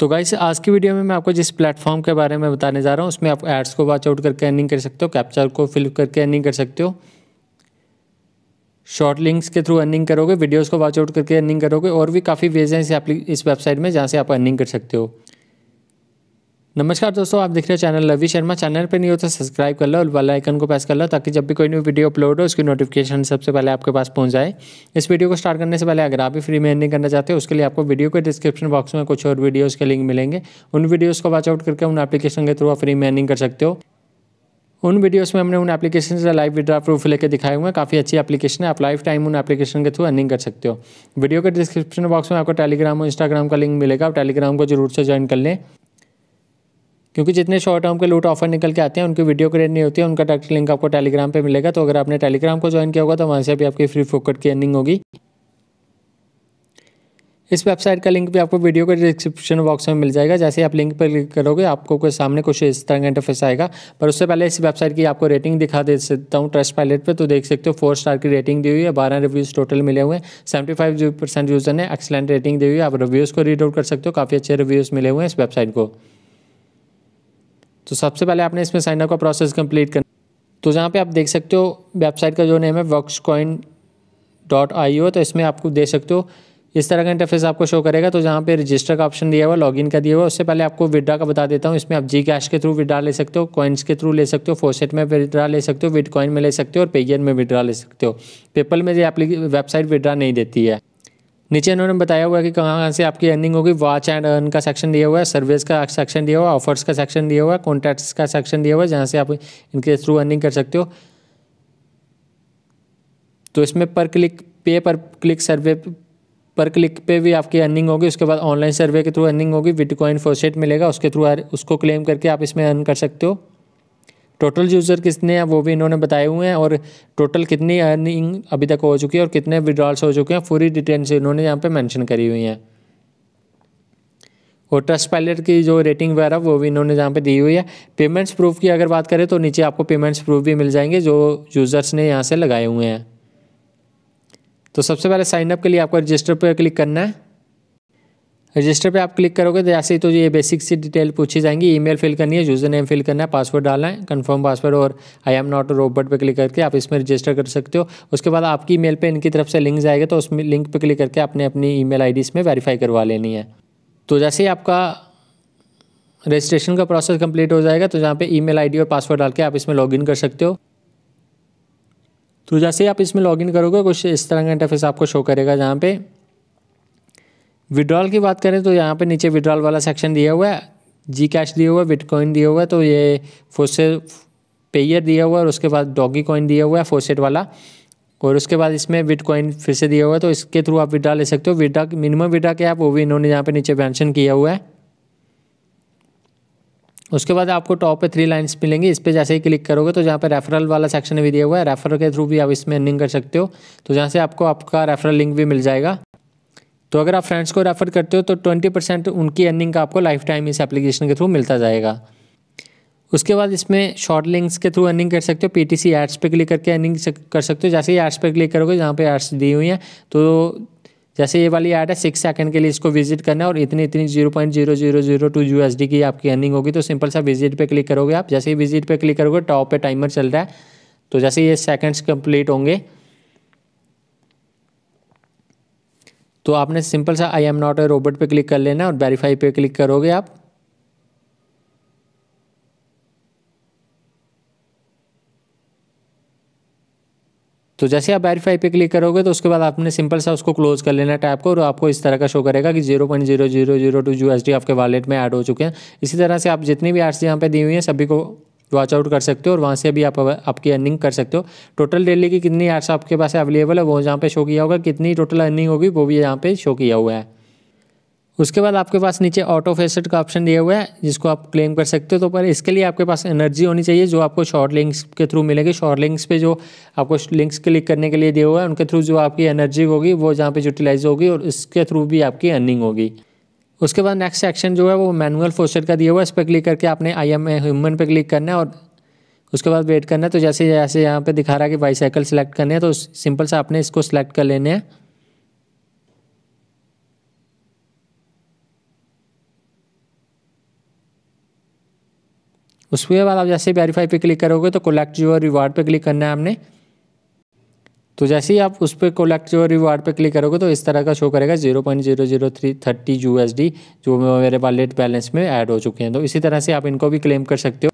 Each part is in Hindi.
तो गाइस आज की वीडियो में मैं आपको जिस प्लेटफॉर्म के बारे में बताने जा रहा हूँ उसमें आप एड्स को वॉच आउट करके अर्निंग कर सकते हो कैप्चर को फिल करके अर्निंग कर सकते हो शॉर्ट लिंक्स के थ्रू अर्निंग करोगे वीडियोस को वॉच आउट करके अर्निंग करोगे और भी काफ़ी वेज हैं इस इस वेबसाइट में जहाँ से आप अर्निंग कर सकते हो नमस्कार दोस्तों आप देख रहे हैं चैनल रवि शर्मा चैनल पर नहीं हो तो सब्सक्राइब कर लो और बेल आइकन को प्रेस कर लो ताकि जब भी कोई न्यू वीडियो अपलोड हो उसकी नोटिफिकेशन सबसे पहले आपके पास पहुंच जाए इस वीडियो को स्टार्ट करने से पहले अगर आप भी फ्री में अर्निंग करना चाहते हो उसके लिए आपको वीडियो के डिस्क्रिप्शन बॉक्स में कुछ और वीडियोज़ के लिंक मिलेंगे उन वीडियोज़ को वॉचआउट आउट करके उन एप्लीकेशन के थ्रू आप फ्री में अर्निंग कर सकते हो उन वीडियोस में हमने उन एप्लीकेशन से लाइव विड्रा प्रूफ लेके दिखाए हुए हैं काफ़ी अच्छी एप्लीकेशन है आप लाइफ टाइम उन एप्लीकेशन के थ्रू अर्निंग कर सकते हो वीडियो के डिस्क्रिप्शन बॉक्स में आपको टेलीग्राम और इंस्टाग्राम का लिंक मिलेगा आप टेलीग्राम को जरूर से ज्वाइन कर लें क्योंकि जितने शॉर्ट टर्म के लूट ऑफर निकल के आते हैं उनकी वीडियो क्रिएट नहीं होती है उनका डायरेक्ट लिंक आपको टेलीग्राम पर मिलेगा तो अगर आपने टेलीग्राम को ज्वाइन किया होगा तो वहाँ से भी आपकी फ्री फोकट की अर्निंग होगी इस वेबसाइट का लिंक भी आपको वीडियो के डिस्क्रिप्शन बॉक्स में मिल जाएगा जैसे आप लिंक पर क्लिक करोगे आपको कुछ सामने कुछ इस तरह का इंटरफेस आएगा पर उससे पहले इस वेबसाइट की आपको रेटिंग दिखा दे सकता हूँ ट्रस्ट पायलट पर तो देख सकते हो फोर स्टार की रेटिंग दी हुई है बारह रिव्यूज़ टोटल मिले हुए हैं सेवेंटी फाइव परसेंट यूज़र ने एक्सलेंट रेटिंग दी हुई है आप रिव्यूज़ को रीड आउट कर सकते हो काफ़ी अच्छे रिव्यूज़ मिले हुए हैं इस वेबसाइट को तो सबसे पहले आपने इसमें साइनअप का प्रोसेस कंप्लीट करना तो जहाँ पे आप देख सकते हो वेबसाइट का जो नेम है वर्क्स कॉइन डॉट आई तो इसमें आपको देख सकते हो इस तरह का इंटरफेस आपको शो करेगा तो जहाँ पे रजिस्टर का ऑप्शन दिया हुआ लॉगिन का दिया हुआ उससे पहले आपको विड्रा का बता देता हूँ इसमें आप जी कैश के थ्रू विड्रा ले सकते हो कॉइन्स के थ्रू ले सकते हो फोसेट में विड्रा ले सकते हो विटकॉइन में ले सकते हो और पेयर में विड्रा ले सकते हो पेपल में ये वेबसाइट विड्रा नहीं देती है नीचे इन्होंने बताया हुआ है कि कहाँ कहाँ से आपकी अर्निंग होगी वॉच एंड अर्न का सेक्शन दिया हुआ है सर्विस का सेक्शन दिया हुआ है ऑफर्स का सेक्शन दिया हुआ है कॉन्टैक्ट्स का सेक्शन दिया हुआ है जहाँ से आप इनके थ्रू अर्निंग कर सकते हो तो इसमें पर क्लिक पे पर क्लिक सर्वे पर क्लिक पे भी आपकी अर्निंग होगी उसके बाद ऑनलाइन सर्वे के थ्रू अर्निंग होगी विटकॉइन फोर्सेट मिलेगा उसके थ्रू उसको क्लेम करके आप इसमें अर्न कर सकते हो टोटल यूज़र कितने हैं वो भी इन्होंने बताए हुए हैं और टोटल कितनी अर्निंग अभी तक हो चुकी है और कितने विड्रॉल्स हो चुके हैं पूरी डिटेल्स इन्होंने यहाँ पे मेंशन करी हुई हैं और ट्रस्ट पायलट की जो रेटिंग वगैरह वो भी इन्होंने यहाँ पे दी हुई है पेमेंट्स प्रूफ की अगर बात करें तो नीचे आपको पेमेंट्स प्रूफ भी मिल जाएंगे जो यूज़र्स ने यहाँ से लगाए हुए हैं तो सबसे पहले साइनअप के लिए आपको रजिस्टर पर क्लिक करना है रजिस्टर पे आप क्लिक करोगे तो जैसे ही तो ये बेसिक सी डिटेल पूछी जाएंगी ईमेल फिल करनी है यूज़र नेम फिल करना है पासवर्ड डालना है कंफर्म पासवर्ड और आई एम नॉट रोबोट पे क्लिक करके आप इसमें रजिस्टर कर सकते हो उसके बाद आपकी ईमेल पे इनकी तरफ से लिंक जाएगा तो उसमें लिंक पे क्लिक करके आपने अपनी ई मेल इसमें वेरीफाई करवा लेनी है तो जैसे ही आपका रजिस्ट्रेशन का प्रोसेस कम्प्लीट हो जाएगा तो जहाँ पर ई मेल और पासवर्ड डाल के आप इसमें लॉगिन कर सकते हो तो जैसे ही आप इसमें लॉगिन करोगे कुछ इस तरह का इंटरफेस आपको शो करेगा जहाँ पे विड्रॉल की बात करें तो यहाँ पे नीचे विड्रॉल वाला सेक्शन दिया हुआ है जी तो कैश दिया हुआ है बिटकॉइन दिया हुआ है तो ये फोसेट पेयर दिया हुआ है और उसके बाद डॉगी कॉइन दिया हुआ है फोसेट वाला और उसके बाद इसमें बिटकॉइन फिर से दिया हुआ है तो इसके थ्रू आप विड्रा ले सकते हो विड्रा मिनिमम विड्रा क्या है वो भी इन्होंने यहाँ पर नीचे मैंशन किया हुआ है उसके बाद आपको टॉप पे थ्री लाइन्स मिलेंगी इस पर जैसे ही क्लिक करोगे तो जहाँ पे रेफरल वाला सेक्शन भी दिया हुआ है रेफरल के थ्रू भी आप इसमें अर्निंग कर सकते हो तो जहाँ से आपको आपका रेफरल लिंक भी मिल जाएगा तो अगर आप फ्रेंड्स को रेफ़र करते हो तो ट्वेंटी परसेंट उनकी अर्निंग का आपको लाइफ टाइम इस एप्लीकेशन के थ्रू मिलता जाएगा उसके बाद इसमें शॉर्ट लिंक्स के थ्रू अर्निंग कर सकते हो पीटीसी एड्स पे क्लिक करके अर्निंग कर सकते हो जैसे ही एड्स पे क्लिक करोगे जहाँ पे एड्स दी हुई हैं तो जैसे ये वाली ऐड है सिक्स सेकंड के लिए इसको विजिट करना है और इतनी इतनी zero point zero zero zero two U की आपकी अर्निंग होगी तो सिंपल सा विजिट पे क्लिक करोगे आप जैसे ही विजिट पे क्लिक करोगे टॉप पे टाइमर चल रहा है तो जैसे ये सेकंड्स कंप्लीट होंगे तो आपने सिंपल सा I am not a robot पे क्लिक कर लेना और वेरीफाई पे क्लिक करोगे आप तो जैसे आप वेरीफाई पे क्लिक करोगे तो उसके बाद आपने सिंपल सा उसको क्लोज कर लेना टैप को और आपको इस तरह का शो करेगा कि zero point zero zero zero two U आपके वॉलेट में ऐड हो चुके हैं इसी तरह से आप जितनी भी आर्ट्स यहाँ पे दी हुई हैं सभी को वॉच आउट कर सकते हो और वहाँ से भी आप आपकी अर्निंग कर सकते हो टोटल डेली की कितनी एड्स आपके पास अवेलेबल है वो यहाँ पे शो किया होगा कितनी टोटल अर्निंग होगी वो भी यहाँ पे शो किया हुआ है उसके बाद आपके पास नीचे ऑटो फेसेट का ऑप्शन दिया हुआ है जिसको आप क्लेम कर सकते हो तो पर इसके लिए आपके पास एनर्जी होनी चाहिए जो आपको शॉर्ट लिंक्स के थ्रू मिलेगी शॉर्ट लिंक्स पे जो आपको लिंक्स क्लिक करने के लिए दिया हुआ है उनके थ्रू जो आपकी एनर्जी होगी वो जहाँ पे यूटिलाइज होगी और इसके थ्रू भी आपकी अर्निंग होगी उसके बाद नेक्स्ट सेक्शन जो है वो मैनुअल फोस्टर का दिया हुआ है इस पर क्लिक करके आपने आई एम ह्यूमन पर क्लिक करना है और उसके बाद वेट करना है तो जैसे जैसे यहाँ पे दिखा रहा है कि बाईसाइकिल सेलेक्ट करने हैं तो सिंपल से आपने इसको सेलेक्ट कर लेने हैं उसके बाद आप जैसे वेरीफाई पे क्लिक करोगे तो कलेक्ट जो है रिवार्ड पे क्लिक करना है आपने तो जैसे ही आप उस पर कोलेक्ट जो रिवार्ड पर क्लिक करोगे तो इस तरह का शो करेगा zero point zero zero three thirty U S D जो मेरे वॉलेट बैलेंस में ऐड हो चुके हैं तो इसी तरह से आप इनको भी क्लेम कर सकते हो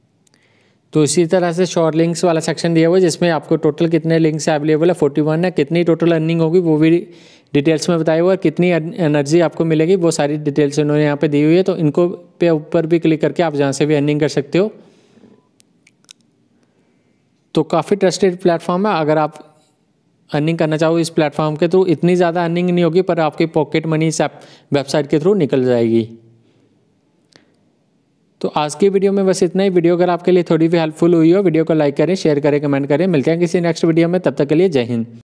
तो इसी तरह से शॉर्ट लिंक्स वाला सेक्शन दिया हुआ है जिसमें आपको टोटल कितने लिंक्स अवेलेबल है फोर्टी वन है कितनी टोटल अर्निंग होगी वो भी डिटेल्स में बताया हुआ है कितनी एनर्जी आपको मिलेगी वो सारी डिटेल्स इन्होंने यहाँ पे दी हुई है तो इनको पे ऊपर भी क्लिक करके आप जहाँ से भी अर्निंग कर सकते हो तो काफ़ी ट्रस्टेड प्लेटफॉर्म है अगर आप अर्निंग करना चाहो इस प्लेटफॉर्म के थ्रू इतनी ज़्यादा अर्निंग नहीं होगी पर आपकी पॉकेट मनी इस वेबसाइट के थ्रू निकल जाएगी तो आज की वीडियो में बस इतना ही वीडियो अगर आपके लिए थोड़ी भी हेल्पफुल हुई हो वीडियो को लाइक करें शेयर करें कमेंट करें मिलते हैं किसी नेक्स्ट वीडियो में तब तक के लिए जय हिंद